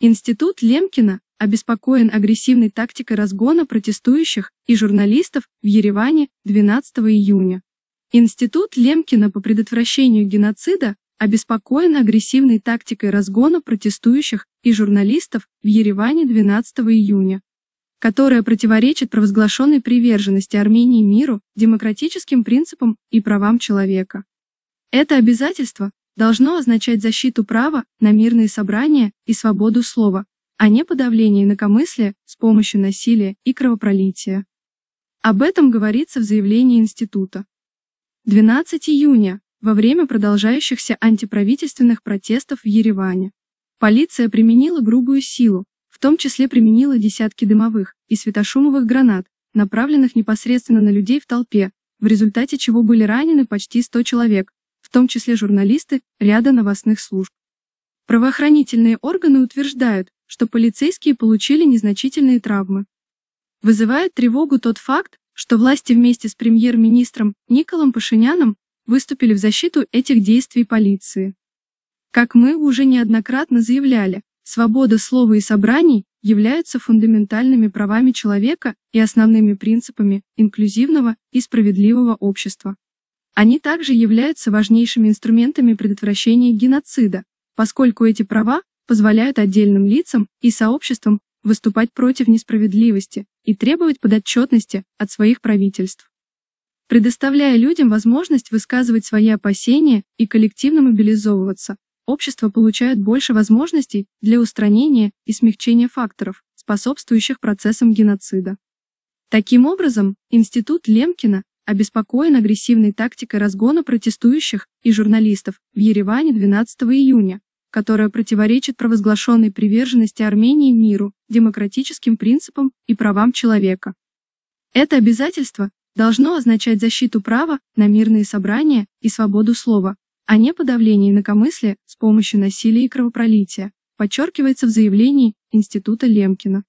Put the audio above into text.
Институт Лемкина обеспокоен агрессивной тактикой разгона протестующих и журналистов в Ереване 12 июня. Институт Лемкина по предотвращению геноцида обеспокоен агрессивной тактикой разгона протестующих и журналистов в Ереване 12 июня, которая противоречит провозглашенной приверженности Армении миру, демократическим принципам и правам человека. Это обязательство должно означать защиту права на мирные собрания и свободу слова, а не подавление инакомыслия с помощью насилия и кровопролития. Об этом говорится в заявлении института. 12 июня, во время продолжающихся антиправительственных протестов в Ереване, полиция применила грубую силу, в том числе применила десятки дымовых и светошумовых гранат, направленных непосредственно на людей в толпе, в результате чего были ранены почти 100 человек, в том числе журналисты ряда новостных служб. Правоохранительные органы утверждают, что полицейские получили незначительные травмы. Вызывает тревогу тот факт, что власти вместе с премьер-министром Николом Пашиняном выступили в защиту этих действий полиции. Как мы уже неоднократно заявляли, свобода слова и собраний являются фундаментальными правами человека и основными принципами инклюзивного и справедливого общества. Они также являются важнейшими инструментами предотвращения геноцида, поскольку эти права позволяют отдельным лицам и сообществам выступать против несправедливости и требовать подотчетности от своих правительств. Предоставляя людям возможность высказывать свои опасения и коллективно мобилизовываться, общество получает больше возможностей для устранения и смягчения факторов, способствующих процессам геноцида. Таким образом, Институт Лемкина обеспокоен агрессивной тактикой разгона протестующих и журналистов в Ереване 12 июня, которая противоречит провозглашенной приверженности Армении миру, демократическим принципам и правам человека. Это обязательство должно означать защиту права на мирные собрания и свободу слова, а не подавление инакомыслия с помощью насилия и кровопролития, подчеркивается в заявлении Института Лемкина.